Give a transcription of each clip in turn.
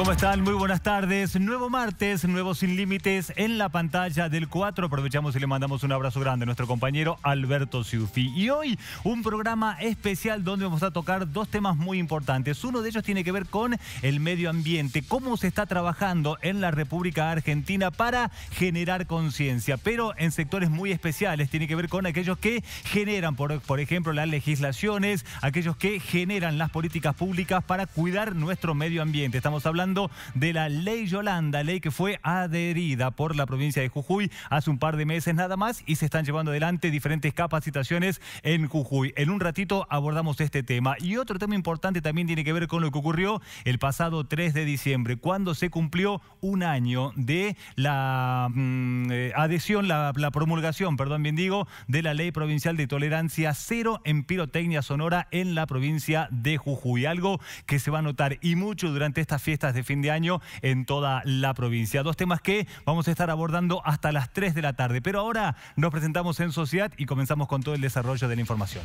¿Cómo están? Muy buenas tardes. Nuevo martes, nuevo Sin Límites en la pantalla del 4. Aprovechamos y le mandamos un abrazo grande a nuestro compañero Alberto Siufi. Y hoy un programa especial donde vamos a tocar dos temas muy importantes. Uno de ellos tiene que ver con el medio ambiente, cómo se está trabajando en la República Argentina para generar conciencia, pero en sectores muy especiales. Tiene que ver con aquellos que generan, por ejemplo, las legislaciones, aquellos que generan las políticas públicas para cuidar nuestro medio ambiente. Estamos hablando de la ley Yolanda, ley que fue adherida por la provincia de Jujuy hace un par de meses nada más y se están llevando adelante diferentes capacitaciones en Jujuy. En un ratito abordamos este tema. Y otro tema importante también tiene que ver con lo que ocurrió el pasado 3 de diciembre, cuando se cumplió un año de la mm, eh, adhesión, la, la promulgación, perdón, bien digo, de la ley provincial de tolerancia cero en pirotecnia sonora en la provincia de Jujuy. Algo que se va a notar y mucho durante estas fiestas de fin de año en toda la provincia. Dos temas que vamos a estar abordando hasta las 3 de la tarde. Pero ahora nos presentamos en Sociedad y comenzamos con todo el desarrollo de la información.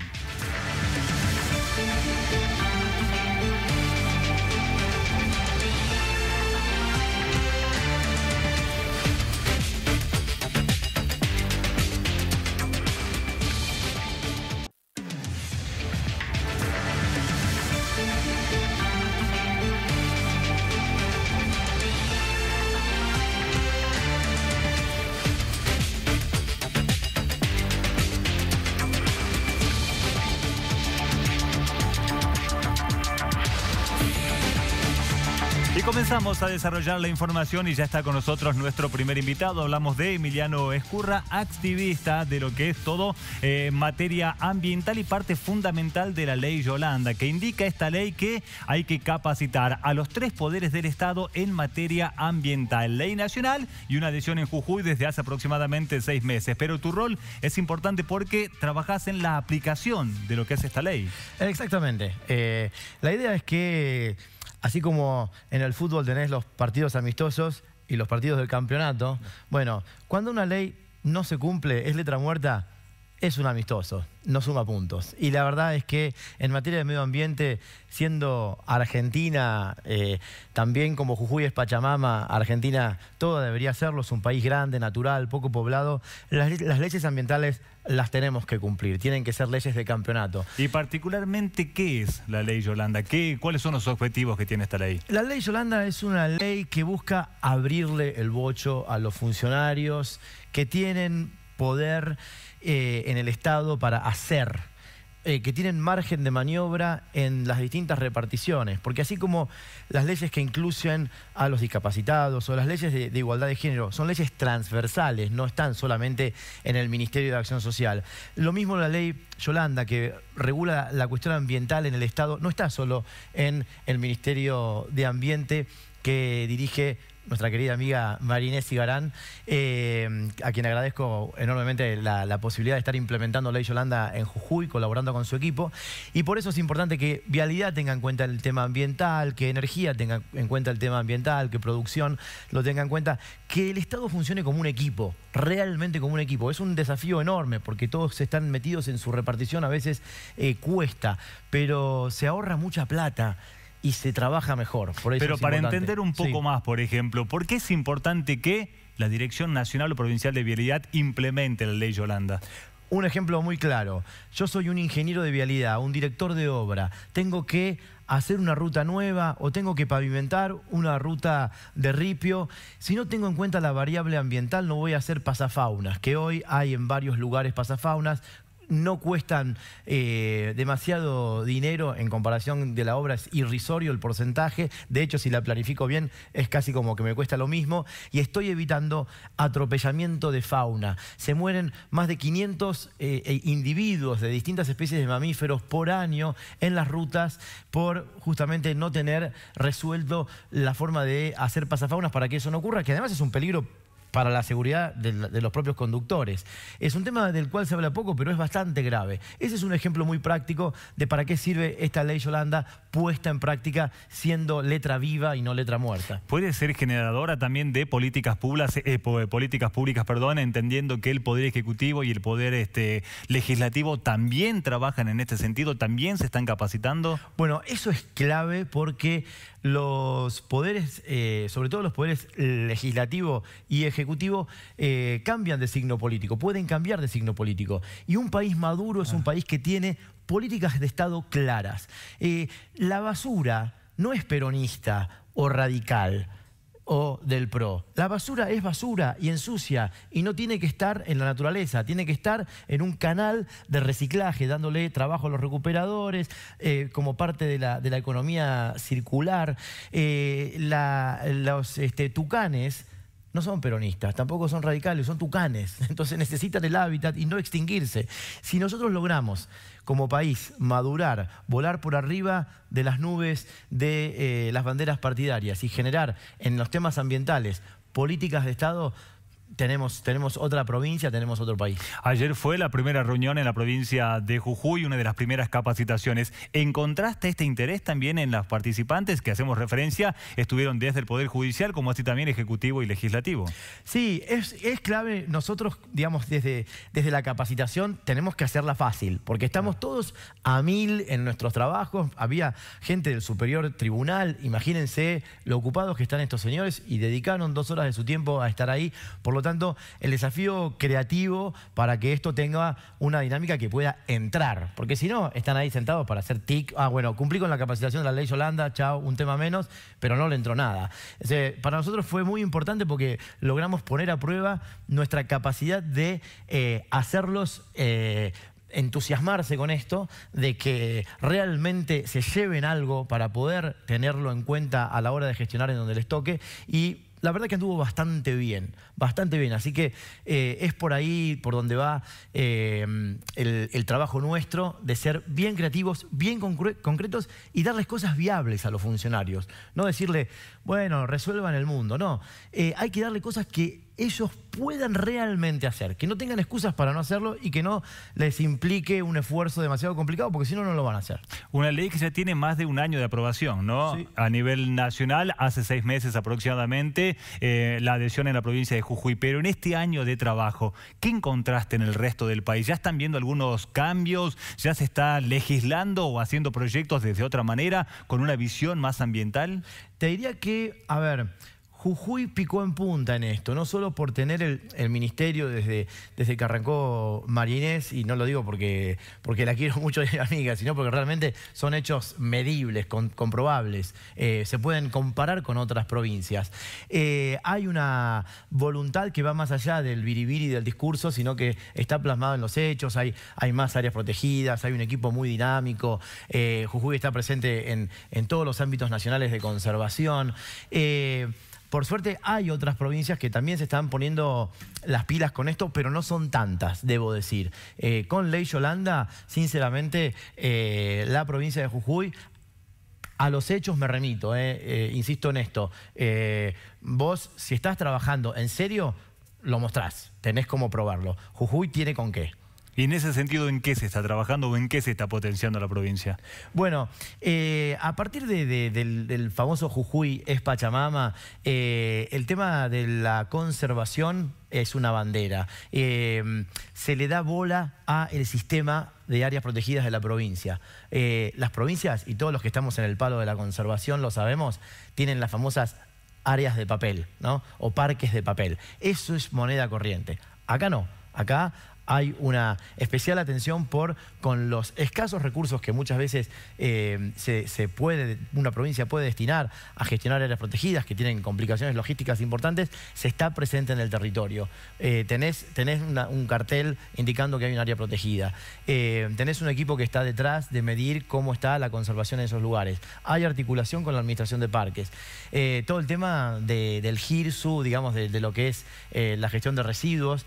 a desarrollar la información y ya está con nosotros nuestro primer invitado. Hablamos de Emiliano Escurra, activista de lo que es todo eh, materia ambiental y parte fundamental de la ley Yolanda, que indica esta ley que hay que capacitar a los tres poderes del Estado en materia ambiental. Ley nacional y una adhesión en Jujuy desde hace aproximadamente seis meses. Pero tu rol es importante porque trabajas en la aplicación de lo que es esta ley. Exactamente. Eh, la idea es que así como en el fútbol tenés los partidos amistosos y los partidos del campeonato, bueno, cuando una ley no se cumple, es letra muerta, es un amistoso, no suma puntos. Y la verdad es que en materia de medio ambiente, siendo Argentina, eh, también como Jujuy es Pachamama, Argentina todo debería serlo, es un país grande, natural, poco poblado, las, leyes ambientales las tenemos que cumplir, tienen que ser leyes de campeonato. ¿Y particularmente qué es la ley Yolanda? ¿Cuáles son los objetivos que tiene esta ley? La ley Yolanda es una ley que busca abrirle el bocho a los funcionarios que tienen poder eh, en el Estado para hacer, eh, que tienen margen de maniobra en las distintas reparticiones, porque así como las leyes que incluyen a los discapacitados o las leyes de, igualdad de género son leyes transversales, no están solamente en el Ministerio de Acción Social. Lo mismo la ley Yolanda, que regula la cuestión ambiental en el Estado, no está solo en el Ministerio de Ambiente que dirige nuestra querida amiga Marinés Igarán, eh, a quien agradezco enormemente la, posibilidad de estar implementando Ley Yolanda en Jujuy, colaborando con su equipo. Y por eso es importante que Vialidad tenga en cuenta el tema ambiental, que Energía tenga en cuenta el tema ambiental, que Producción lo tenga en cuenta, que el Estado funcione como un equipo, realmente como un equipo. Es un desafío enorme porque todos están metidos en su repartición, a veces eh, cuesta, pero se ahorra mucha plata y se trabaja mejor. Pero para entender un poco más, por ejemplo, ¿por qué es importante que la Dirección Nacional o Provincial de Vialidad implemente la ley Yolanda? Un ejemplo muy claro. Yo soy un ingeniero de vialidad, un director de obra. Tengo que hacer una ruta nueva o tengo que pavimentar una ruta de ripio. Si no tengo en cuenta la variable ambiental, no voy a hacer pasafaunas, que hoy hay en varios lugares pasafaunas no cuestan eh, demasiado dinero en comparación de la obra, es irrisorio el porcentaje, de hecho si la planifico bien es casi como que me cuesta lo mismo, y estoy evitando atropellamiento de fauna. Se mueren más de 500 eh, e individuos de distintas especies de mamíferos por año en las rutas por justamente no tener resuelto la forma de hacer pasafaunas para que eso no ocurra, que además es un peligro para la seguridad de, los propios conductores. Es un tema del cual se habla poco, pero es bastante grave. Ese es un ejemplo muy práctico de para qué sirve esta ley Yolanda puesta en práctica siendo letra viva y no letra muerta. Puede ser generadora también de políticas públicas, eh, eh, políticas públicas perdón, entendiendo que el Poder Ejecutivo y el Poder este, Legislativo también trabajan en este sentido, también se están capacitando. Bueno, eso es clave porque los poderes, eh, sobre todo los poderes legislativo y ejecutivo, eh, cambian de signo político, pueden cambiar de signo político. Y un país maduro es un país que tiene políticas de Estado claras. Eh, la basura no es peronista o radical o del PRO. La basura es basura y ensucia y no tiene que estar en la naturaleza, tiene que estar en un canal de reciclaje, dándole trabajo a los recuperadores, eh, como parte de la, economía circular. los este, tucanes no son peronistas, tampoco son radicales, son tucanes. Entonces necesitan el hábitat y no extinguirse. Si nosotros logramos como país madurar, volar por arriba de las nubes de eh, las banderas partidarias y generar en los temas ambientales políticas de Estado, tenemos, otra provincia, tenemos otro país. Ayer fue la primera reunión en la provincia de Jujuy, una de las primeras capacitaciones. Encontraste este interés también en las participantes que hacemos referencia? Estuvieron desde el Poder Judicial como así también Ejecutivo y Legislativo. Sí, es, clave. Nosotros, digamos, desde, desde la capacitación tenemos que hacerla fácil, porque estamos todos a mil en nuestros trabajos. Había gente del Superior Tribunal, imagínense lo ocupados que están estos señores y dedicaron dos horas de su tiempo a estar ahí. Por lo tanto, el desafío creativo para que esto tenga una dinámica que pueda entrar. Porque si no, están ahí sentados para hacer tic. Ah, bueno, cumplí con la capacitación de la ley Yolanda, chao, un tema menos, pero no le entró nada. para nosotros fue muy importante porque logramos poner a prueba nuestra capacidad de eh, hacerlos... Eh, entusiasmarse con esto, de que realmente se lleven algo para poder tenerlo en cuenta a la hora de gestionar en donde les toque y la verdad que anduvo bastante bien, bastante bien. Así que eh, es por ahí por donde va eh, el, el, trabajo nuestro de ser bien creativos, bien concretos y darles cosas viables a los funcionarios. No decirle, bueno, resuelvan el mundo. No, eh, hay que darle cosas que ellos puedan realmente hacer, que no tengan excusas para no hacerlo y que no les implique un esfuerzo demasiado complicado, porque si no, no lo van a hacer. Una ley que ya tiene más de un año de aprobación, ¿no? A nivel nacional, hace seis meses aproximadamente, eh, la adhesión en la provincia de Jujuy, pero en este año de trabajo, ¿qué encontraste en el resto del país? ¿Ya están viendo algunos cambios? ¿Ya se está legislando o haciendo proyectos desde otra manera, con una visión más ambiental? Te diría que a ver, Jujuy picó en punta en esto, no solo por tener el, ministerio desde, desde que arrancó Marinés, y no lo digo porque, porque la quiero mucho amiga, sino porque realmente son hechos medibles, comprobables, eh, se pueden comparar con otras provincias. Eh, hay una voluntad que va más allá del biribiri del discurso, sino que está plasmado en los hechos, hay, hay más áreas protegidas, hay un equipo muy dinámico, eh, Jujuy está presente en, en, todos los ámbitos nacionales de conservación. Por suerte hay otras provincias que también se están poniendo las pilas con esto, pero no son tantas, debo decir. Eh, con Ley Yolanda, sinceramente, eh, la provincia de Jujuy a los hechos me remito, eh, insisto en esto. vos, si estás trabajando en serio, lo mostrás, tenés como probarlo. Jujuy tiene con qué. Y en ese sentido, ¿en qué se está trabajando o en qué se está potenciando la provincia? Bueno, eh, a partir del, famoso Jujuy es Pachamama, eh, el tema de la conservación es una bandera. Eh, se le da bola al sistema de áreas protegidas de la provincia. las provincias, y todos los que estamos en el palo de la conservación lo sabemos, tienen las famosas áreas de papel, ¿no? O parques de papel. Eso es moneda corriente. Acá no. Acá hay una especial atención por con los escasos recursos que muchas veces eh, se, puede, una provincia puede destinar a gestionar áreas protegidas que tienen complicaciones logísticas importantes, se está presente en el territorio. Eh, tenés, tenés un cartel indicando que hay un área protegida. Eh, tenés un equipo que está detrás de medir cómo está la conservación en esos lugares. Hay articulación con la administración de parques. todo el tema del GIRSU, digamos, de, de, lo que es la gestión de residuos,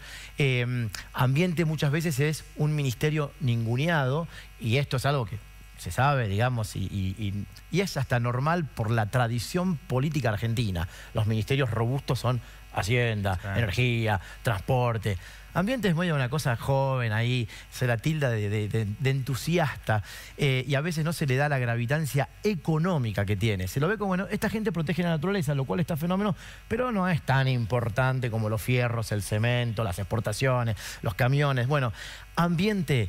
ambiente muchas veces es un ministerio ninguneado y esto es algo que se sabe, digamos, y, es hasta normal por la tradición política argentina. Los ministerios robustos son Hacienda, Energía, Transporte. Ambiente es muy una cosa joven ahí, se la tilda de, entusiasta eh, y a veces no se le da la gravitancia económica que tiene. Se lo ve como, bueno, esta gente protege la naturaleza, lo cual está fenómeno, pero no es tan importante como los fierros, el cemento, las exportaciones, los camiones. Bueno, ambiente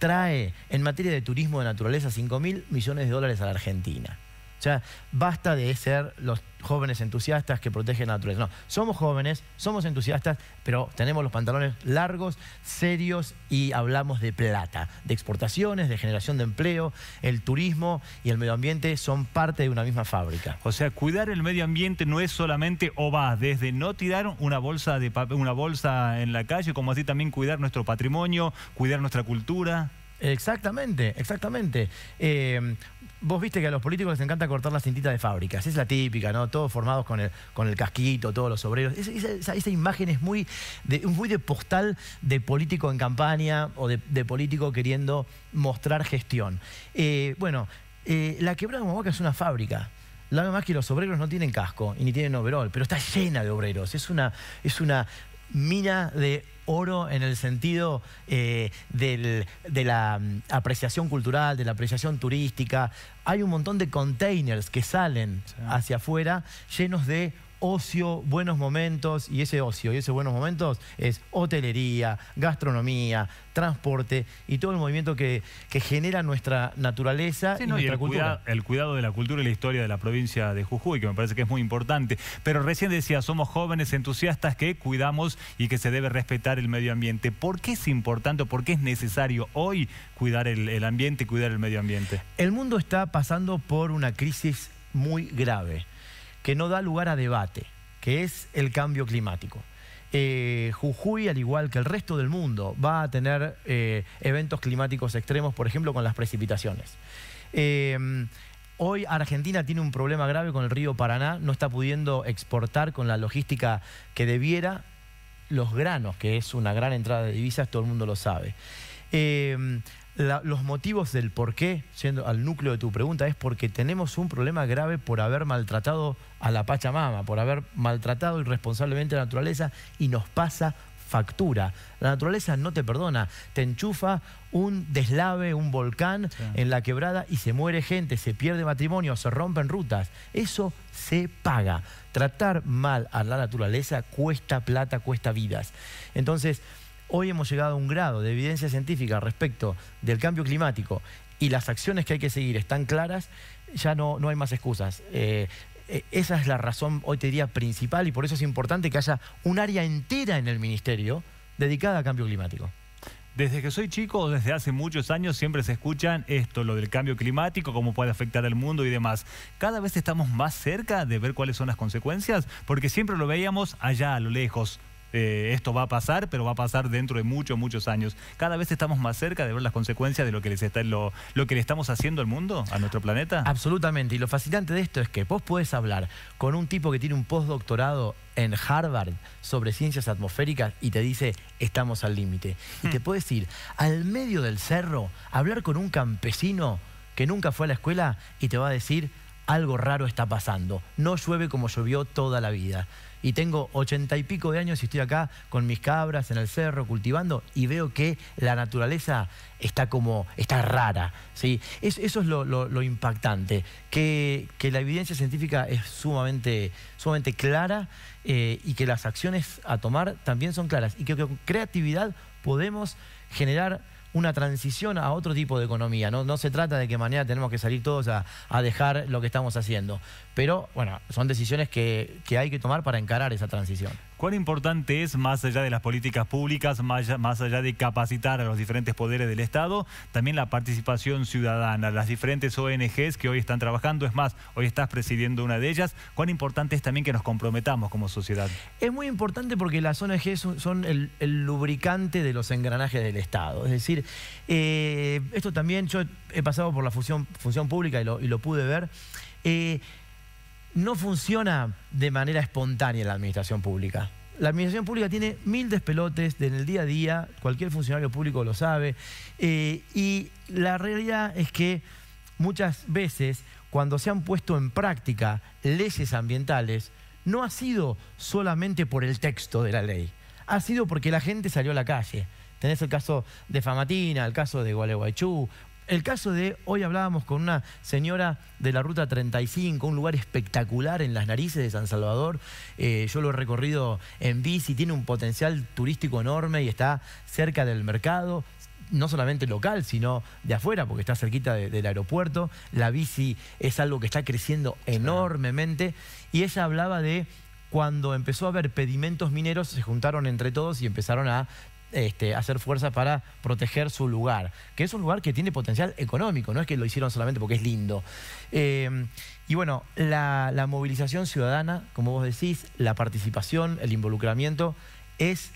trae en materia de turismo de naturaleza 5.000 mil millones de dólares a la Argentina. O sea, basta de ser los jóvenes entusiastas que protegen la naturaleza. No, somos jóvenes, somos entusiastas, pero tenemos los pantalones largos, serios y hablamos de plata, de exportaciones, de generación de empleo, el turismo y el medio ambiente son parte de una misma fábrica. O sea, cuidar el medio ambiente no es solamente o va desde no tirar una bolsa de una bolsa en la calle, como así también cuidar nuestro patrimonio, cuidar nuestra cultura. Exactamente, exactamente. Eh, vos viste que a los políticos les encanta cortar la cintita de fábricas, es la típica, ¿no? Todos formados con el, con el casquito, todos los obreros. esa, imagen es muy de, muy de postal de político en campaña o de, político queriendo mostrar gestión. Eh, bueno, eh, la quebrada de boca es una fábrica. La verdad más que los obreros no tienen casco y ni tienen overall, pero está llena de obreros. Es una, es una mina de oro en el sentido eh, de la mm, apreciación cultural, de la apreciación turística. Hay un montón de containers que salen hacia afuera llenos de ocio, buenos momentos, y ese ocio y ese buenos momentos es hotelería, gastronomía, transporte y todo el movimiento que, genera nuestra naturaleza y nuestra el cultura. el cuidado de la cultura y la historia de la provincia de Jujuy, que me parece que es muy importante. Pero recién decía, somos jóvenes entusiastas que cuidamos y que se debe respetar el medio ambiente. ¿Por qué es importante por qué es necesario hoy cuidar el ambiente y cuidar el medio ambiente? El mundo está pasando por una crisis muy grave que no da lugar a debate, que es el cambio climático. Eh, Jujuy, al igual que el resto del mundo, va a tener eh, eventos climáticos extremos, por ejemplo, con las precipitaciones. Eh, hoy Argentina tiene un problema grave con el río Paraná, no está pudiendo exportar con la logística que debiera los granos, que es una gran entrada de divisas, todo el mundo lo sabe los motivos del por qué, siendo al núcleo de tu pregunta, es porque tenemos un problema grave por haber maltratado a la Pachamama, por haber maltratado irresponsablemente a la naturaleza y nos pasa factura. La naturaleza no te perdona, te enchufa un deslave, un volcán en la quebrada y se muere gente, se pierde matrimonio, se rompen rutas. Eso se paga. Tratar mal a la naturaleza cuesta plata, cuesta vidas. Entonces, Hoy hemos llegado a un grado de evidencia científica respecto del cambio climático y las acciones que hay que seguir están claras, ya no, no hay más excusas. Eh, eh, esa es la razón, hoy te diría, principal y por eso es importante que haya un área entera en el ministerio dedicada a cambio climático. Desde que soy chico, desde hace muchos años, siempre se escuchan esto, lo del cambio climático, cómo puede afectar al mundo y demás. Cada vez estamos más cerca de ver cuáles son las consecuencias, porque siempre lo veíamos allá, a lo lejos, eh, esto va a pasar, pero va a pasar dentro de muchos, muchos años. Cada vez estamos más cerca de ver las consecuencias de lo que, les está, que le estamos haciendo al mundo, a nuestro planeta. Absolutamente, y lo fascinante de esto es que vos puedes hablar con un tipo que tiene un postdoctorado en Harvard sobre ciencias atmosféricas y te dice, estamos al límite. Y te hmm. puedes ir al medio del cerro, hablar con un campesino que nunca fue a la escuela y te va a decir, algo raro está pasando, no llueve como llovió toda la vida y tengo ochenta y pico de años y estoy acá con mis cabras en el cerro cultivando y veo que la naturaleza está como, está rara. ¿sí? eso es lo, impactante, que, la evidencia científica es sumamente, sumamente clara eh, y que las acciones a tomar también son claras y que con creatividad podemos generar una transición a otro tipo de economía. No, no se trata de que manera tenemos que salir todos a, dejar lo que estamos haciendo. Pero bueno, son decisiones que hay que tomar para encarar esa transición. ¿Cuán importante es, más allá de las políticas públicas, más allá de capacitar a los diferentes poderes del Estado, también la participación ciudadana, las diferentes ONGs que hoy están trabajando? Es más, hoy estás presidiendo una de ellas. ¿Cuán importante es también que nos comprometamos como sociedad? Es muy importante porque las ONGs son el, lubricante de los engranajes del Estado. Es decir, eh, esto también yo he pasado por la función, pública y lo, pude ver. Eh, no funciona de manera espontánea la administración pública. La administración pública tiene mil despelotes en el día a día, cualquier funcionario público lo sabe, eh, y la realidad es que muchas veces cuando se han puesto en práctica leyes ambientales, no ha sido solamente por el texto de la ley, ha sido porque la gente salió a la calle. Tenés el caso de Famatina, el caso de Gualeguaychú, el caso de hoy hablábamos con una señora de la Ruta 35, un lugar espectacular en las narices de San Salvador. Eh, yo lo he recorrido en bici, tiene un potencial turístico enorme y está cerca del mercado, no solamente local, sino de afuera, porque está cerquita del aeropuerto. La bici es algo que está creciendo enormemente. Y ella hablaba de cuando empezó a haber pedimentos mineros, se juntaron entre todos y empezaron a este, hacer fuerza para proteger su lugar, que es un lugar que tiene potencial económico, no es que lo hicieron solamente porque es lindo. Eh, y bueno, la, la movilización ciudadana, como vos decís, la participación, el involucramiento, es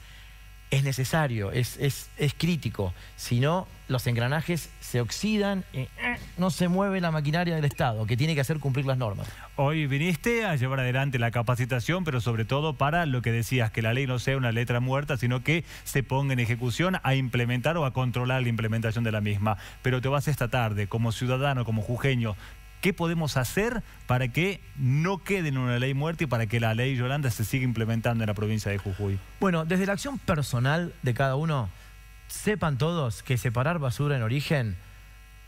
es necesario, es, es, crítico. Si no, los engranajes se oxidan y eh, eh, no se mueve la maquinaria del Estado, que tiene que hacer cumplir las normas. Hoy viniste a llevar adelante la capacitación, pero sobre todo para lo que decías, que la ley no sea una letra muerta, sino que se ponga en ejecución a implementar o a controlar la implementación de la misma. Pero te vas esta tarde, como ciudadano, como jujeño, ¿Qué podemos hacer para que no quede en una ley muerta y para que la ley Yolanda se siga implementando en la provincia de Jujuy? Bueno, desde la acción personal de cada uno, sepan todos que separar basura en origen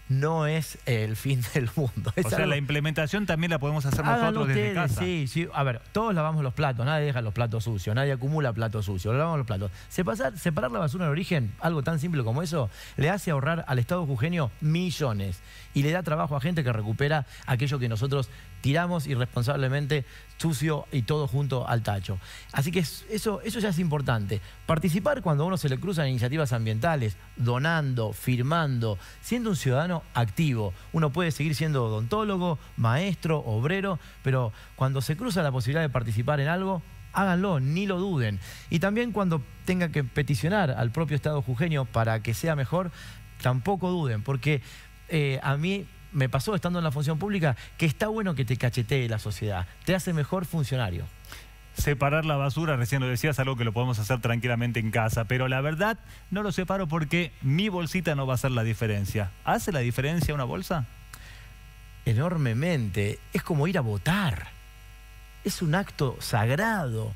no es el fin del mundo. o sea, la implementación también la podemos hacer nosotros desde casa. Sí, sí. A ver, todos lavamos los platos, nadie deja los platos sucios, nadie acumula platos sucios, lavamos los platos. Separar, separar la basura en origen, algo tan simple como eso, le hace ahorrar al Estado jujeño millones y le da trabajo a gente que recupera aquello que nosotros tiramos irresponsablemente sucio y todo junto al tacho. Así que eso, eso ya es importante. Participar cuando a uno se le cruzan iniciativas ambientales, donando, firmando, siendo un ciudadano activo. Uno puede seguir siendo odontólogo, maestro, obrero, pero cuando se cruza la posibilidad de participar en algo, háganlo, ni lo duden. Y también cuando tenga que peticionar al propio Estado jujeño para que sea mejor, tampoco duden, porque eh, a mí me pasó estando en la función pública que está bueno que te cachetee la sociedad, te hace mejor funcionario. Separar la basura, recién lo decías, algo que lo podemos hacer tranquilamente en casa, pero la verdad no lo separo porque mi bolsita no va a hacer la diferencia. ¿Hace la diferencia una bolsa? Enormemente. Es como ir a votar. Es un acto sagrado.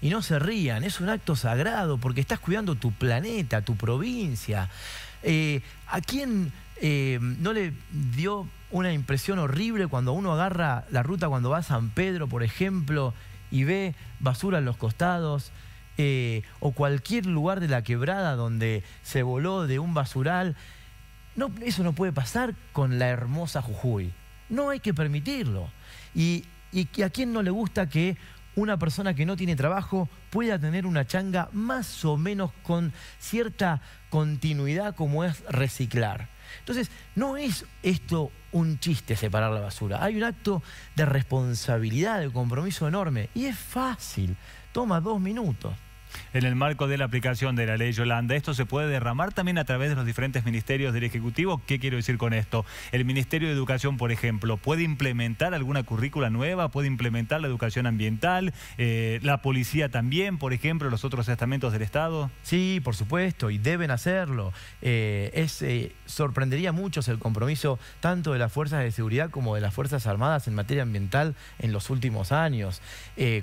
Y no se rían, es un acto sagrado porque estás cuidando tu planeta, tu provincia. Eh, ¿A quién eh, ¿no le dio una impresión horrible cuando uno agarra la ruta cuando va a San Pedro, por ejemplo, y ve basura en los costados? Eh, o cualquier lugar de la quebrada donde se voló de un basural. No, eso no puede pasar con la hermosa Jujuy. No hay que permitirlo. Y, y a quién no le gusta que una persona que no tiene trabajo pueda tener una changa más o menos con cierta continuidad como es reciclar. Entonces, no es esto un chiste separar la basura. Hay un acto de responsabilidad, de compromiso enorme. Y es fácil. Toma dos minutos en el marco de la aplicación de la ley Yolanda. Esto se puede derramar también a través de los diferentes ministerios del Ejecutivo. ¿Qué quiero decir con esto? El Ministerio de Educación, por ejemplo, puede implementar alguna currícula nueva, puede implementar la educación ambiental, eh, la policía también, por ejemplo, los otros estamentos del Estado. Sí, por supuesto, y deben hacerlo. Eh, eh, sorprendería a muchos el compromiso tanto de las fuerzas de seguridad como de las Fuerzas Armadas en materia ambiental en los últimos años,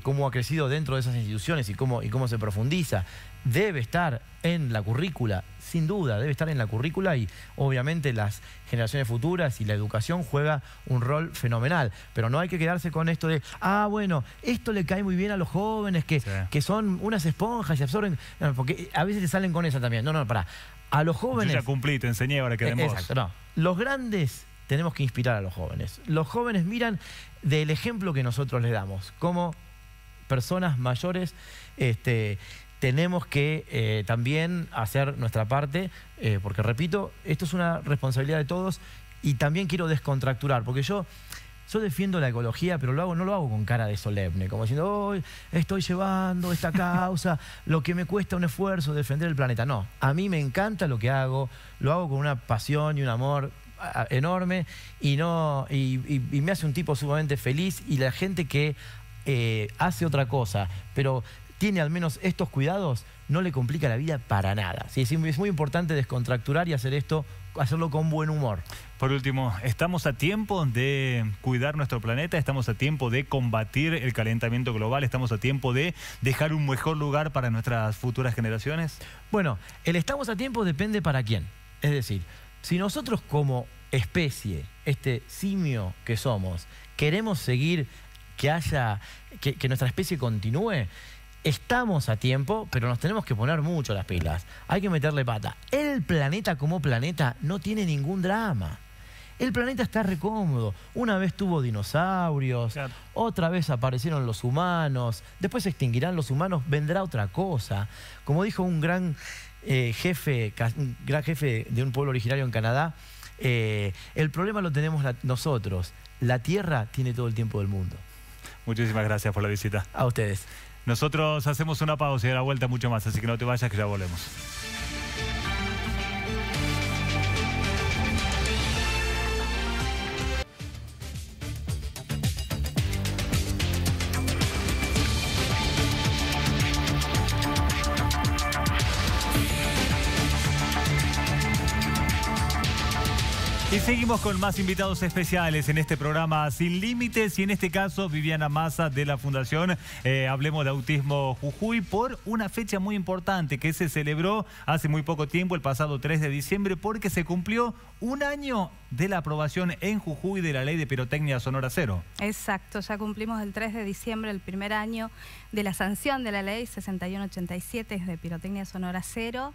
cómo ha crecido dentro de esas instituciones y cómo, y cómo se profundiza Debe estar en la currícula, sin duda, debe estar en la currícula y obviamente las generaciones futuras y la educación juega un rol fenomenal. Pero no hay que quedarse con esto de, ah, bueno, esto le cae muy bien a los jóvenes que, que son unas esponjas y absorben. porque a veces te salen con esa también. No, no, para. A los jóvenes. Yo ya cumplí, te enseñé, ahora que Exacto, no. Los grandes tenemos que inspirar a los jóvenes. Los jóvenes miran del ejemplo que nosotros les damos, como personas mayores este, tenemos que eh, también hacer nuestra parte, eh, porque repito, esto es una responsabilidad de todos y también quiero descontracturar, porque yo... Yo defiendo la ecología, pero lo no lo hago con cara de solemne, como diciendo, hoy estoy llevando esta causa, lo que me cuesta un esfuerzo defender el planeta. No, a mí me encanta lo que hago, lo hago con una pasión y un amor enorme y, no, me hace un tipo sumamente feliz y la gente que eh, hace otra cosa, pero tiene al menos estos cuidados, no le complica la vida para nada. Es muy importante descontracturar y hacer esto, hacerlo con buen humor. Por último, estamos a tiempo de cuidar nuestro planeta, estamos a tiempo de combatir el calentamiento global, estamos a tiempo de dejar un mejor lugar para nuestras futuras generaciones. Bueno, el estamos a tiempo depende para quién. Es decir, si nosotros como especie, este simio que somos, queremos seguir que haya, que nuestra especie continúe, Estamos a tiempo, pero nos tenemos que poner mucho las pilas. Hay que meterle pata. El planeta como planeta no tiene ningún drama. El planeta está recómodo. Una vez tuvo dinosaurios, otra vez aparecieron los humanos, después se extinguirán los humanos, vendrá otra cosa. Como dijo un gran eh, jefe, gran jefe de un pueblo originario en Canadá, eh, el problema lo tenemos nosotros. La Tierra tiene todo el tiempo del mundo. Muchísimas gracias por la visita. A ustedes. Nosotros hacemos una pausa y a la vuelta mucho más, así que no te vayas que ya volvemos. Seguimos con más invitados especiales en este programa Sin Límites y en este caso Viviana Massa de la Fundación eh, Hablemos de Autismo Jujuy por una fecha muy importante que se celebró hace muy poco tiempo, el pasado 3 de diciembre, porque se cumplió un año de la aprobación en Jujuy de la ley de pirotecnia sonora cero. Exacto, ya cumplimos el 3 de diciembre el primer año de la sanción de la ley 6187 de pirotecnia sonora cero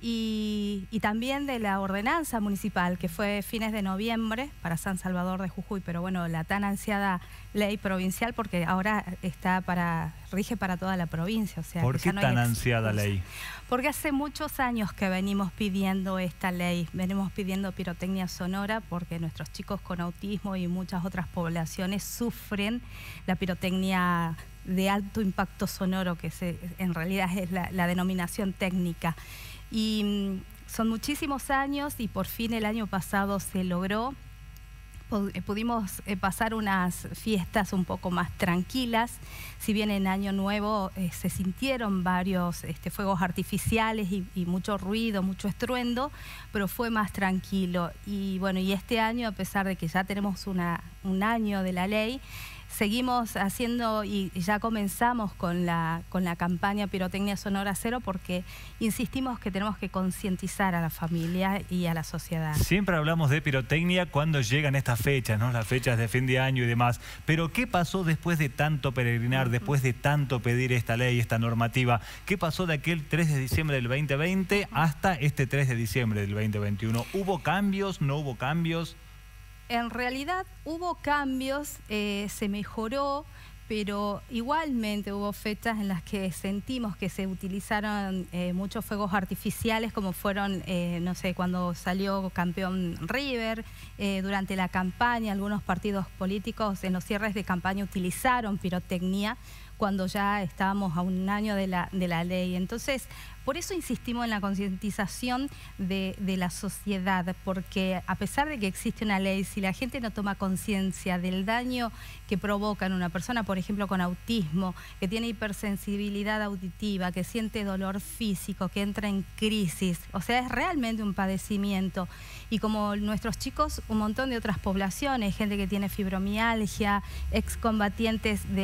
y, también de la ordenanza municipal que fue fines de noviembre para San Salvador de Jujuy, pero bueno, la tan ansiada ley provincial porque ahora está para rige para toda la provincia, ¿por qué tan ansiada ley? Porque hace muchos años que venimos pidiendo esta ley, venimos pidiendo pirotecnia sonora porque nuestros chicos con autismo y muchas otras poblaciones sufren la pirotecnia de alto impacto sonoro, que en realidad es la denominación técnica. Y mm, son muchísimos años y por fin el año pasado se logró. Eh, pudimos eh, pasar unas fiestas un poco más tranquilas, si bien en Año Nuevo eh, se sintieron varios este, fuegos artificiales y, mucho ruido, mucho estruendo, pero fue más tranquilo. Y bueno, y este año, a pesar de que ya tenemos una, un año de la ley, seguimos haciendo y ya comenzamos con la, con la campaña Pirotecnia Sonora Cero porque insistimos que tenemos que concientizar a la familia y a la sociedad. Siempre hablamos de pirotecnia cuando llegan estas fechas, ¿no? Las fechas de fin de año y demás. Pero ¿qué pasó después de tanto peregrinar, después de tanto pedir esta ley, esta normativa? ¿Qué pasó de aquel 3 de diciembre del 2020 hasta este 3 de diciembre del 2021? ¿Hubo cambios? ¿No hubo cambios? en realidad hubo cambios, eh, se mejoró, pero igualmente hubo fechas en las que sentimos que se utilizaron eh, muchos fuegos artificiales, como fueron, eh, no sé, cuando salió campeón River, durante la campaña, algunos partidos políticos en los cierres de campaña utilizaron pirotecnia cuando ya estábamos a un año de la, de la ley. Entonces, por eso insistimos en la concientización de, la sociedad, porque a pesar de que existe una ley, si la gente no toma conciencia del daño que provoca en una persona, por ejemplo, con autismo, que tiene hipersensibilidad auditiva, que siente dolor físico, que entra en crisis, o sea, es realmente un padecimiento. Y como nuestros chicos, un montón de otras poblaciones, gente que tiene fibromialgia, excombatientes de,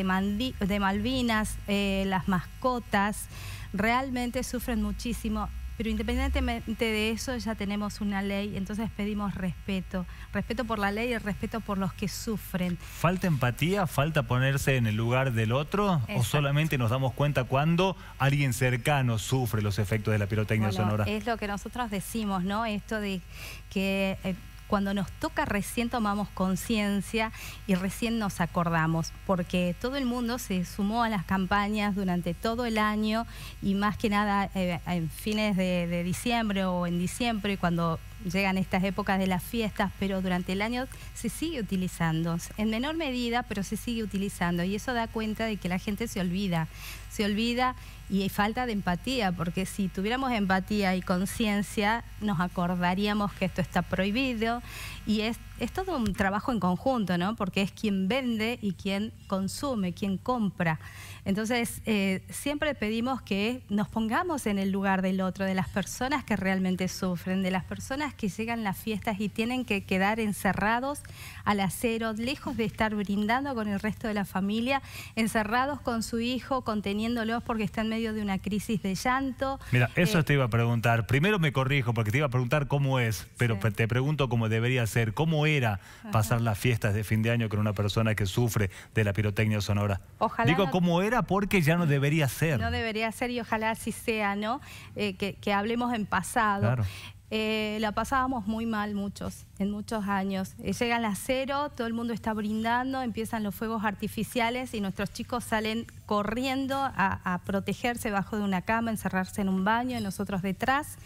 de Malvinas, eh, las mascotas, realmente sufren muchísimo. Pero independientemente de eso, ya tenemos una ley, entonces pedimos respeto. Respeto por la ley y respeto por los que sufren. ¿Falta empatía? ¿Falta ponerse en el lugar del otro? ¿O solamente nos damos cuenta cuando alguien cercano sufre los efectos de la pirotecnia sonora? Es lo que nosotros decimos, ¿no? Esto de que... Eh, cuando nos toca recién tomamos conciencia y recién nos acordamos, porque todo el mundo se sumó a las campañas durante todo el año y más que nada eh, en fines de, de diciembre o en diciembre cuando llegan estas épocas de las fiestas, pero durante el año se sigue utilizando, en menor medida, pero se sigue utilizando. Y eso da cuenta de que la gente se olvida, se olvida y falta de empatía, porque si tuviéramos empatía y conciencia, nos acordaríamos que esto está prohibido y es, todo un trabajo en conjunto, ¿no? Porque es quien vende y quien consume, quien compra. Entonces, eh, siempre pedimos que nos pongamos en el lugar del otro, de las personas que realmente sufren, de las personas que llegan a las fiestas y tienen que quedar encerrados al acero, lejos de estar brindando con el resto de la familia, encerrados con su hijo, conteniéndolos porque están medio de una crisis de llanto. Mira, eso eh, te iba a preguntar. Primero me corrijo porque te iba a preguntar cómo es, pero te pregunto cómo debería ser, cómo era pasar las fiestas de fin de año con una persona que sufre de la pirotecnia sonora. Digo cómo era porque ya no debería ser. No debería ser y ojalá así sea, ¿no? Eh, que, que, hablemos en pasado. Claro. Eh, la pasábamos muy mal muchos, en muchos años. Eh, llegan a cero, todo el mundo está brindando, empiezan los fuegos artificiales y nuestros chicos salen corriendo a, a protegerse bajo de una cama, encerrarse en un baño, y nosotros detrás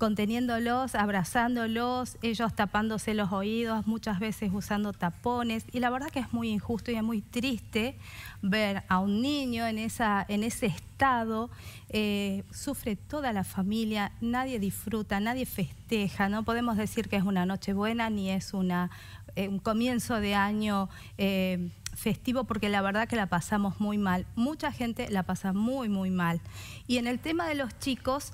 conteniéndolos, abrazándolos, ellos tapándose los oídos, muchas veces usando tapones. Y la verdad que es muy injusto y es muy triste ver a un niño en, esa, en ese estado. Eh, sufre toda la familia, nadie disfruta, nadie festeja. No podemos decir que es una noche buena ni es una, eh, un comienzo de año. Eh, festivo porque la verdad que la pasamos muy mal. Mucha gente la pasa muy, muy mal. Y en el tema de los chicos,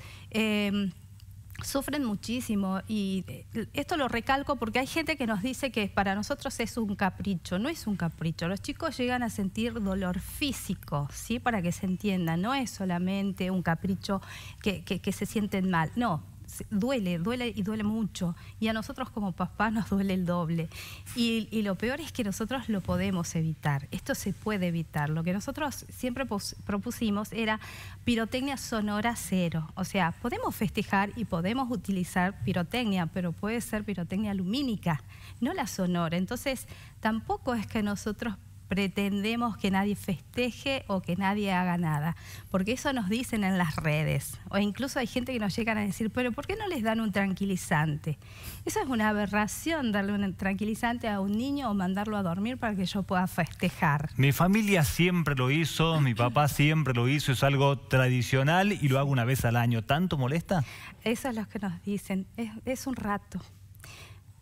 sufren muchísimo y eh, esto lo recalco porque hay gente que nos dice que para nosotros es un capricho, no es un capricho, los chicos llegan a sentir dolor físico, ¿sí? para que se entienda, no es solamente un capricho que, que, que se sienten mal, no, duele, duele y duele mucho. Y a nosotros como papá nos duele el doble. Y, y, lo peor es que nosotros lo podemos evitar. Esto se puede evitar. Lo que nosotros siempre propusimos era pirotecnia sonora cero. O sea, podemos festejar y podemos utilizar pirotecnia, pero puede ser pirotecnia lumínica, no la sonora. Entonces, tampoco es que nosotros pretendemos que nadie festeje o que nadie haga nada, porque eso nos dicen en las redes, o incluso hay gente que nos llegan a decir, pero ¿por qué no les dan un tranquilizante? Eso es una aberración, darle un tranquilizante a un niño o mandarlo a dormir para que yo pueda festejar. Mi familia siempre lo hizo, mi papá siempre lo hizo, es algo tradicional y lo hago una vez al año, ¿tanto molesta? Eso es lo que nos dicen, es, es un rato,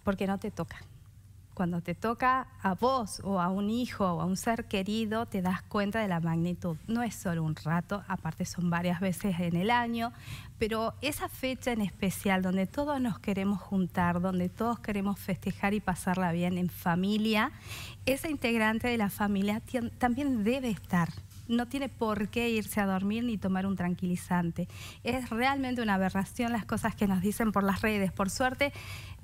porque no te toca cuando te toca a vos o a un hijo o a un ser querido, te das cuenta de la magnitud. No es solo un rato, aparte son varias veces en el año, pero esa fecha en especial donde todos nos queremos juntar, donde todos queremos festejar y pasarla bien en familia, ...esa integrante de la familia también debe estar no tiene por qué irse a dormir ni tomar un tranquilizante. Es realmente una aberración las cosas que nos dicen por las redes. Por suerte,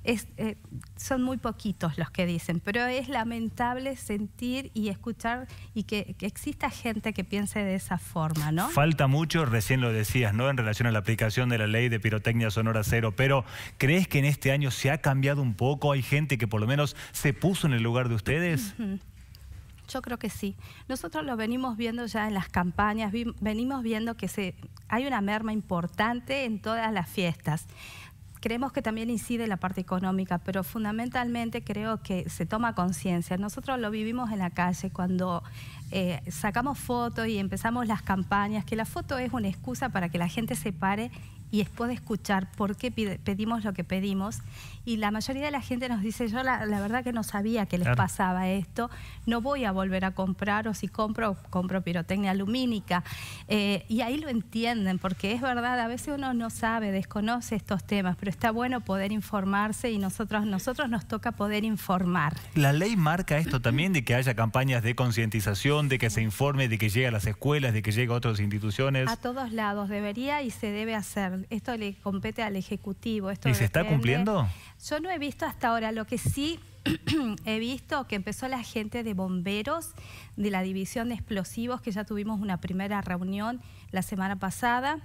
es, eh, son muy poquitos los que dicen, pero es lamentable sentir y escuchar y que, exista gente que piense de esa forma, ¿no? Falta mucho, recién lo decías, ¿no? En relación a la aplicación de la ley de pirotecnia sonora cero, pero ¿crees que en este año se ha cambiado un poco? ¿Hay gente que por lo menos se puso en el lugar de ustedes? Yo creo que sí. Nosotros lo venimos viendo ya en las campañas, venimos viendo que hay una merma importante en todas las fiestas creemos que también incide la parte económica, pero fundamentalmente creo que se toma conciencia. Nosotros lo vivimos en la calle cuando eh, sacamos fotos y empezamos las campañas, que la foto es una excusa para que la gente se pare y después de escuchar por qué pedimos lo que pedimos. Y la mayoría de la gente nos dice, yo la, verdad que no sabía que les pasaba esto, no voy a volver a comprar o si compro, compro pirotecnia lumínica. Eh, y ahí lo entienden, porque es verdad, a veces uno no sabe, desconoce estos temas, pero está bueno poder informarse y nosotros, nosotros nos toca poder informar. La ley marca esto también de que haya campañas de concientización, de que se informe, de que llegue a las escuelas, de que llegue a otras instituciones. A todos lados, debería y se debe hacer esto le compete al Ejecutivo. Esto ¿Y se está cumpliendo? Yo no he visto hasta ahora, lo que sí he visto que empezó la gente de bomberos de la división de explosivos, que ya tuvimos una primera reunión la semana pasada.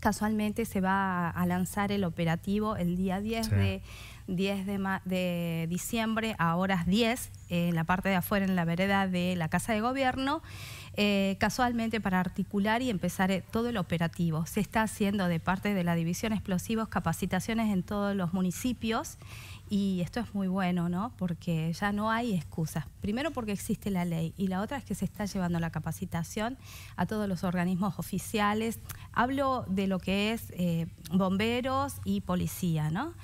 Casualmente se va a lanzar el operativo el día 10 de 10 de, de, diciembre a horas 10, en la parte de afuera, en la vereda de la Casa de Gobierno. Eh, casualmente para articular y empezar eh, todo el operativo. Se está haciendo de parte de la División Explosivos capacitaciones en todos los municipios y esto es muy bueno, ¿no? Porque ya no hay excusas. Primero porque existe la ley y la otra es que se está llevando la capacitación a todos los organismos oficiales. Hablo de lo que es eh, bomberos y policía, ¿no?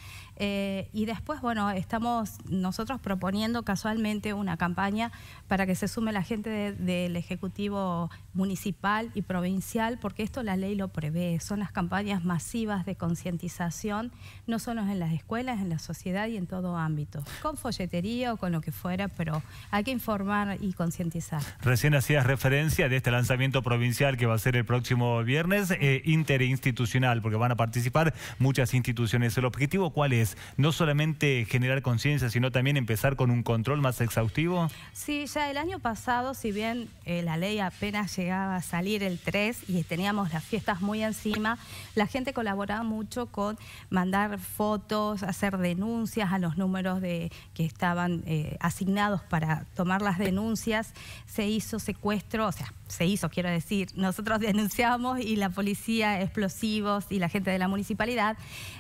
Eh, y después, bueno, estamos nosotros proponiendo casualmente una campaña para que se sume la gente del Ejecutivo Municipal y Provincial, porque esto la ley lo prevé, son las campañas masivas de concientización, no solo en las escuelas, en la sociedad y en todo ámbito, con folletería o con lo que fuera, pero hay que informar y concientizar. Recién hacías referencia de este lanzamiento provincial que va a ser el próximo viernes, eh, interinstitucional, porque van a participar muchas instituciones. ¿El objetivo cuál es? no solamente generar conciencia, sino también empezar con un control más exhaustivo? Sí, ya el año pasado, si bien eh, la ley apenas llegaba a salir el 3 y teníamos las fiestas muy encima, la gente colaboraba mucho con mandar fotos, hacer denuncias a los números de, que estaban eh, asignados para tomar las denuncias. Se hizo secuestro, o sea, se hizo, quiero decir, nosotros denunciamos y la policía, explosivos y la gente de la municipalidad,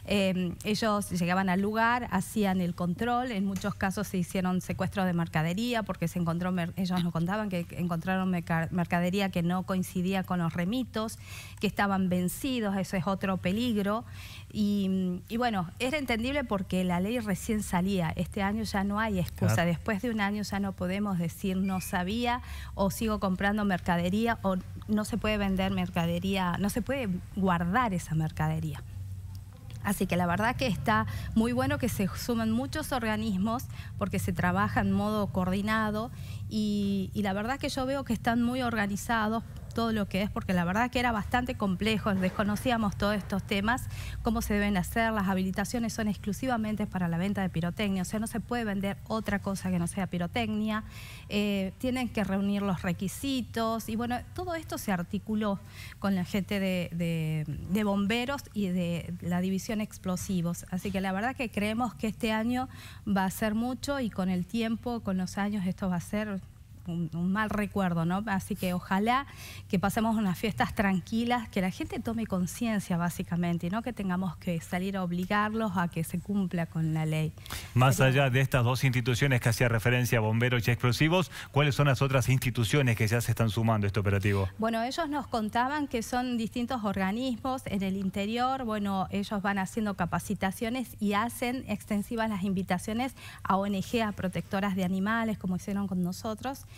em, ellos llegaban al lugar, hacían el control, en muchos casos se hicieron secuestros de mercadería porque se encontró, ellos nos contaban que encontraron mercadería que no coincidía con los remitos, que estaban vencidos, eso es otro peligro. Y, bueno, era entendible porque la ley recién salía, este año ya no hay excusa, después de un año ya no podemos decir no sabía o sigo comprando mercadería o no se puede vender mercadería, no se puede guardar esa mercadería. Así que la verdad que está muy bueno que se sumen muchos organismos porque se trabaja en modo coordinado y la verdad que yo veo que están muy organizados todo lo que es, porque la verdad que era bastante complejo, desconocíamos todos estos temas, cómo se deben hacer, las habilitaciones son exclusivamente para la venta de pirotecnia, o sea, no se puede vender otra cosa que no sea pirotecnia, eh, tienen que reunir los requisitos y bueno, todo esto se articuló con la gente de bomberos y de la división explosivos, así que la verdad que creemos que este año va a ser mucho y con el tiempo, con los años, esto va a ser un, mal recuerdo, ¿no? Así que ojalá que pasemos unas fiestas tranquilas, que la gente tome conciencia básicamente y no que tengamos que salir a obligarlos a que se cumpla con la ley. Más allá de estas dos instituciones que hacía referencia, bomberos y explosivos, ¿cuáles son las otras instituciones que ya se están sumando a este operativo? Bueno, ellos nos contaban que son distintos organismos en el interior, bueno, ellos van haciendo capacitaciones y hacen extensivas las invitaciones a ONG, a protectoras de animales, como hicieron con nosotros.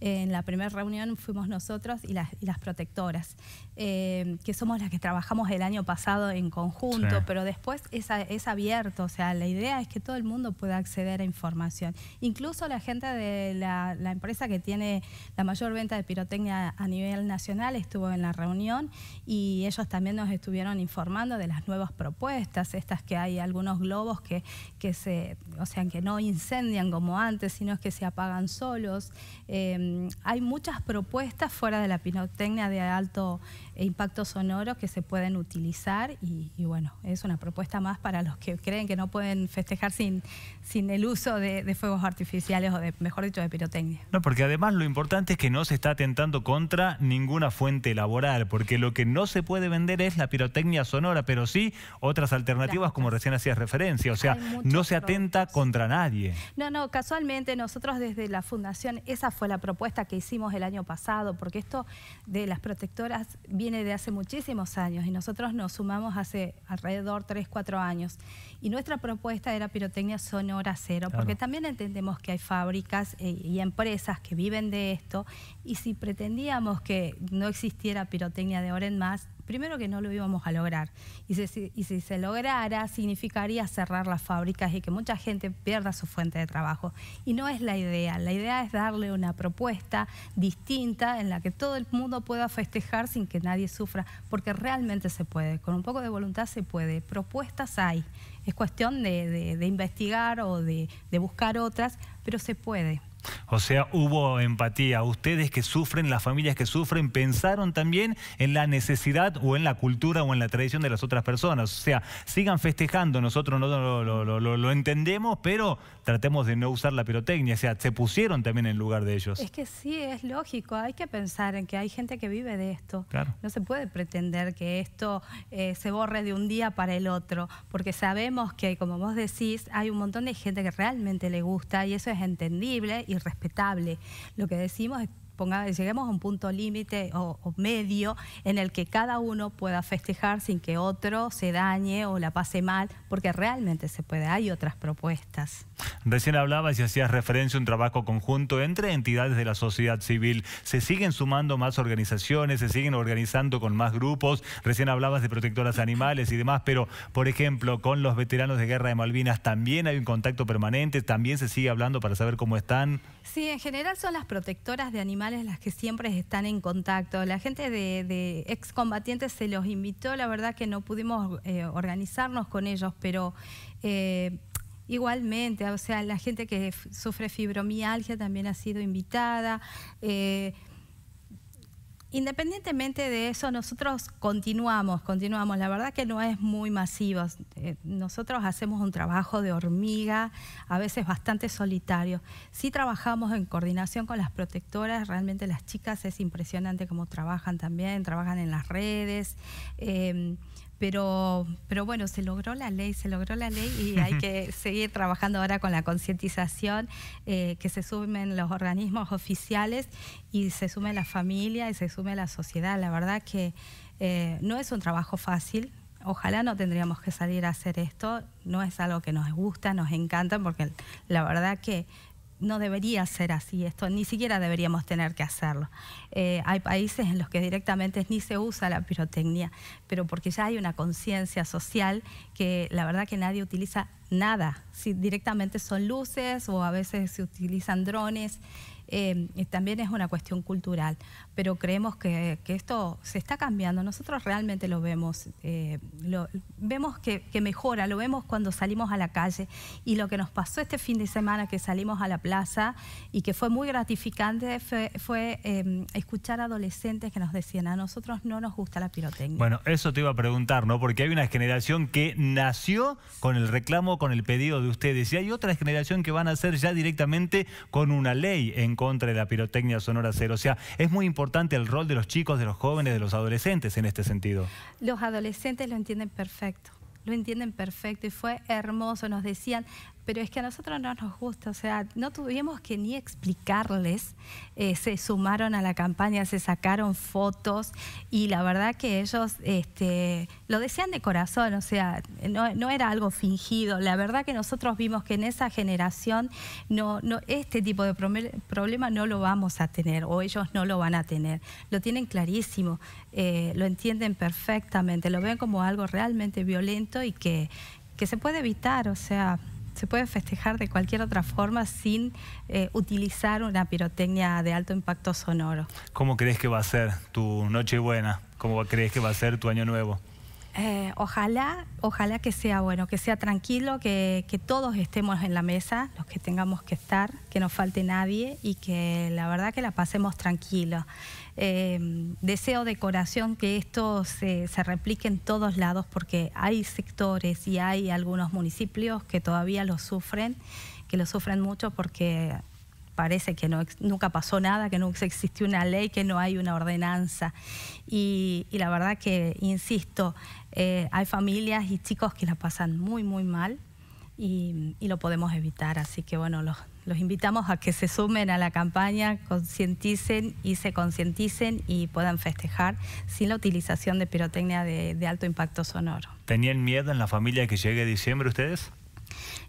en la primera reunión fuimos nosotros y las, protectoras, eh, que somos las que trabajamos el año pasado en conjunto, pero después es, abierto, o sea, la idea es que todo el mundo pueda acceder a información. Incluso la gente de la, empresa que tiene la mayor venta de pirotecnia a nivel nacional estuvo en la reunión y ellos también nos estuvieron informando de las nuevas propuestas, estas que hay algunos globos que, que se, o sea, que no incendian como antes, sino que se apagan solos. Eh, Em, hay muchas propuestas fuera de la pinotecnia de alto e impactos sonoros que se pueden utilizar y, bueno, es una propuesta más para los que creen que no pueden festejar sin, sin el uso de, fuegos artificiales o de, mejor dicho, de pirotecnia. No, porque además lo importante es que no se está atentando contra ninguna fuente laboral, porque lo que no se puede vender es la pirotecnia sonora, pero sí otras alternativas como recién hacías referencia, o sea, no se atenta contra nadie. No, no, casualmente nosotros desde la Fundación, esa fue la propuesta que hicimos el año pasado, porque esto de las protectoras viene de hace muchísimos años y nosotros nos sumamos hace alrededor 3, 4 años. Y nuestra propuesta era pirotecnia sonora cero, porque también entendemos que hay fábricas eh, y empresas que viven de esto, y si pretendíamos que no existiera pirotecnia de Oren en más, primero que no lo íbamos a lograr. Y si, se lograra, significaría cerrar las fábricas y que mucha gente pierda su fuente de trabajo. Y no es la idea. La idea es darle una propuesta distinta en la que todo el mundo pueda festejar sin que nadie sufra, porque realmente se puede. Con un poco de voluntad se puede. Propuestas hay. Es cuestión de, investigar o de buscar otras, pero se puede. O sea, hubo empatía. Ustedes que sufren, las familias que sufren, pensaron también en la necesidad o en la cultura o en la tradición de las otras personas. O sea, sigan festejando, nosotros no lo, entendemos, pero tratemos de no usar la pirotecnia. O sea, se pusieron también en lugar de ellos. Es que sí, es lógico. Hay que pensar en que hay gente que vive de esto. Claro. No se puede pretender que esto eh, se borre de un día para el otro, porque sabemos que, como vos decís, hay un montón de gente que realmente le gusta y eso es entendible irrespetable. Lo que decimos es lleguemos a un punto límite o, o, medio en el que cada uno pueda festejar sin que otro se dañe o la pase mal, porque realmente se puede, hay otras propuestas. Recién hablabas y hacías referencia a un trabajo conjunto entre entidades de la sociedad civil. Se siguen sumando más organizaciones, se siguen organizando con más grupos. Recién hablabas de protectoras animales y demás, pero por ejemplo, con los veteranos de guerra de Malvinas también hay un contacto permanente, también se sigue hablando para saber cómo están. Sí, en general son las protectoras de animales las que siempre están en contacto. La gente de, excombatientes se los invitó, la verdad que no pudimos eh, organizarnos con ellos, pero eh, igualmente, o sea, la gente que sufre fibromialgia también ha sido invitada. Eh, Independientemente de eso, nosotros continuamos, continuamos. La verdad que no es muy masivo. Eh, nosotros hacemos un trabajo de hormiga, a veces bastante solitario. Sí trabajamos en coordinación con las protectoras, realmente las chicas es impresionante cómo trabajan también, trabajan en las redes. Em, pero, pero bueno, se logró la ley, se logró la ley y hay que seguir trabajando ahora con la concientización, eh, que se sumen los organismos oficiales y se sume la familia y se sume la sociedad. La verdad que eh, no es un trabajo fácil. Ojalá no tendríamos que salir a hacer esto, no es algo que nos gusta, nos encanta, porque la verdad que no debería ser así esto, ni siquiera deberíamos tener que hacerlo. Eh, hay países en los que directamente ni se usa la pirotecnia, pero porque ya hay una conciencia social que la verdad que nadie utiliza nada, si directamente son luces o a veces se utilizan drones. Em, también es una cuestión cultural, pero creemos que, esto se está cambiando. Nosotros realmente lo vemos, eh, lo, vemos que, mejora, lo vemos cuando salimos a la calle y lo que nos pasó este fin de semana que salimos a la plaza y que fue muy gratificante fue, fue eh, escuchar adolescentes que nos decían, a nosotros no nos gusta la pirotecnia. Bueno, eso te iba a preguntar, ¿no? Porque hay una generación que nació con el reclamo, con el pedido de ustedes y hay otra generación que van a ser ya directamente con una ley en contra de la pirotecnia sonora cero. O sea, es muy importante el rol de los chicos, de los jóvenes, de los adolescentes en este sentido. Los adolescentes lo entienden perfecto lo entienden perfecto y fue hermoso. Nos decían, pero es que a nosotros no nos gusta, o sea, no tuvimos que ni explicarles, eh, se sumaron a la campaña, se sacaron fotos y la verdad que ellos este, lo decían de corazón, o sea, no, era algo fingido, la verdad que nosotros vimos que en esa generación no, no, este tipo de problema no lo vamos a tener o ellos no lo van a tener, lo tienen clarísimo, eh, lo entienden perfectamente, lo ven como algo realmente violento y que, que se puede evitar, o sea se puede festejar de cualquier otra forma sin eh, utilizar una pirotecnia de alto impacto sonoro. ¿Cómo crees que va a ser tu Nochebuena? ¿Cómo crees que va a ser tu Año Nuevo? Eh, ojalá, ojalá que sea bueno, que sea tranquilo, que, todos estemos en la mesa, los que tengamos que estar, que no falte nadie y que la verdad que la pasemos tranquilo. Eh, deseo de corazón que esto se, se replique en todos lados porque hay sectores y hay algunos municipios que todavía lo sufren, que lo sufren mucho porque parece que no, nunca pasó nada, que nunca existió una ley, que no hay una ordenanza. Y, la verdad que, insisto, eh, hay familias y chicos que la pasan muy, muy mal y, lo podemos evitar. Así que, bueno, los, invitamos a que se sumen a la campaña, concienticen y se concienticen y puedan festejar sin la utilización de pirotecnia de, de alto impacto sonoro. ¿Tenían miedo en la familia que llegue diciembre ustedes?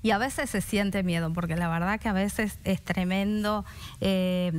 Y a veces se siente miedo, porque la verdad que a veces es tremendo. Eh,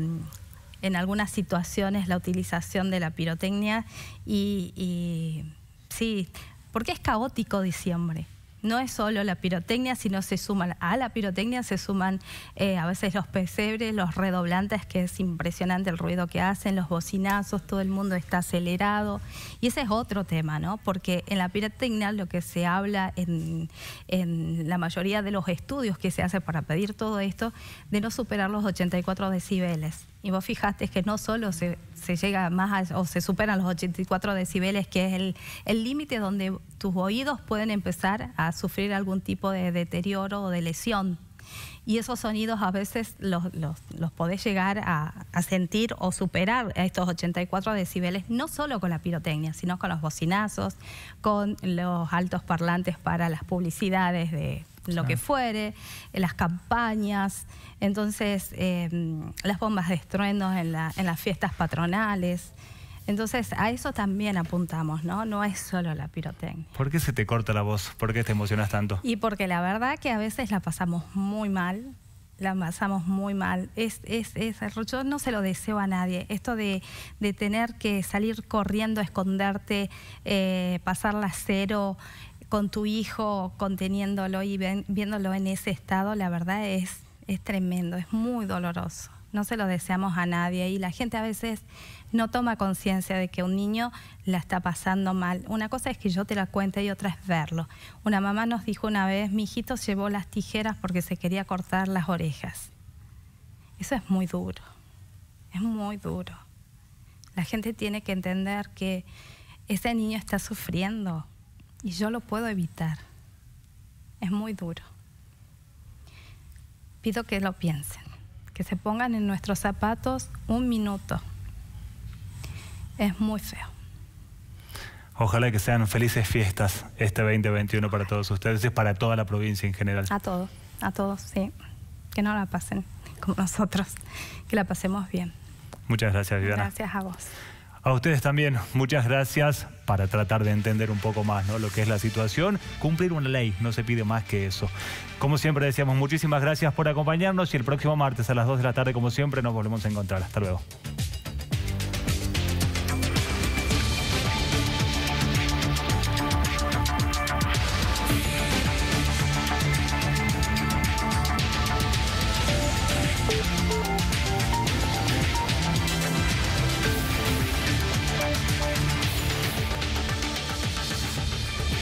en algunas situaciones la utilización de la pirotecnia y, y sí, porque es caótico diciembre no es solo la pirotecnia, sino se suman a la pirotecnia, se suman eh, a veces los pesebres, los redoblantes, que es impresionante el ruido que hacen, los bocinazos, todo el mundo está acelerado. Y ese es otro tema, ¿no? Porque en la pirotecnia lo que se habla en, en la mayoría de los estudios que se hace para pedir todo esto, de no superar los 84 decibeles. Y vos fijaste que no solo se, llega más o se superan los 84 decibeles, que es el límite donde tus oídos pueden empezar a sufrir algún tipo de deterioro o de lesión. Y esos sonidos a veces los, podés llegar a, a, sentir o superar a estos 84 decibeles, no solo con la pirotecnia, sino con los bocinazos, con los altos parlantes para las publicidades de lo que fuere, las campañas, entonces em, las bombas de estruendos en, las fiestas patronales. Entonces, a eso también apuntamos, ¿no? No es solo la pirotecnia. ¿Por qué se te corta la voz? ¿Por qué te emocionas tanto? Y porque la verdad que a veces la pasamos muy mal, la pasamos muy mal. Es, es, es, yo no se lo deseo a nadie. Esto de, tener que salir corriendo, esconderte, eh, pasarla a cero, con tu hijo conteniéndolo y viéndolo en ese estado, la verdad es, es tremendo, es muy doloroso. No se lo deseamos a nadie y la gente a veces no toma conciencia de que un niño la está pasando mal. Una cosa es que yo te la cuente y otra es verlo. Una mamá nos dijo una vez, mi hijito llevó las tijeras porque se quería cortar las orejas. Eso es muy duro, es muy duro. La gente tiene que entender que ese niño está sufriendo, y yo lo puedo evitar. Es muy duro. Pido que lo piensen, que se pongan en nuestros zapatos un minuto. Es muy feo. Ojalá que sean felices fiestas este 2021 para todos ustedes y para toda la provincia en general. A todos, a todos, sí. Que no la pasen como nosotros, que la pasemos bien. Muchas gracias, Viviana. Gracias a vos. A ustedes también muchas gracias para tratar de entender un poco más ¿no? lo que es la situación. Cumplir una ley, no se pide más que eso. Como siempre decíamos, muchísimas gracias por acompañarnos y el próximo martes a las 2 de la tarde, como siempre, nos volvemos a encontrar. Hasta luego.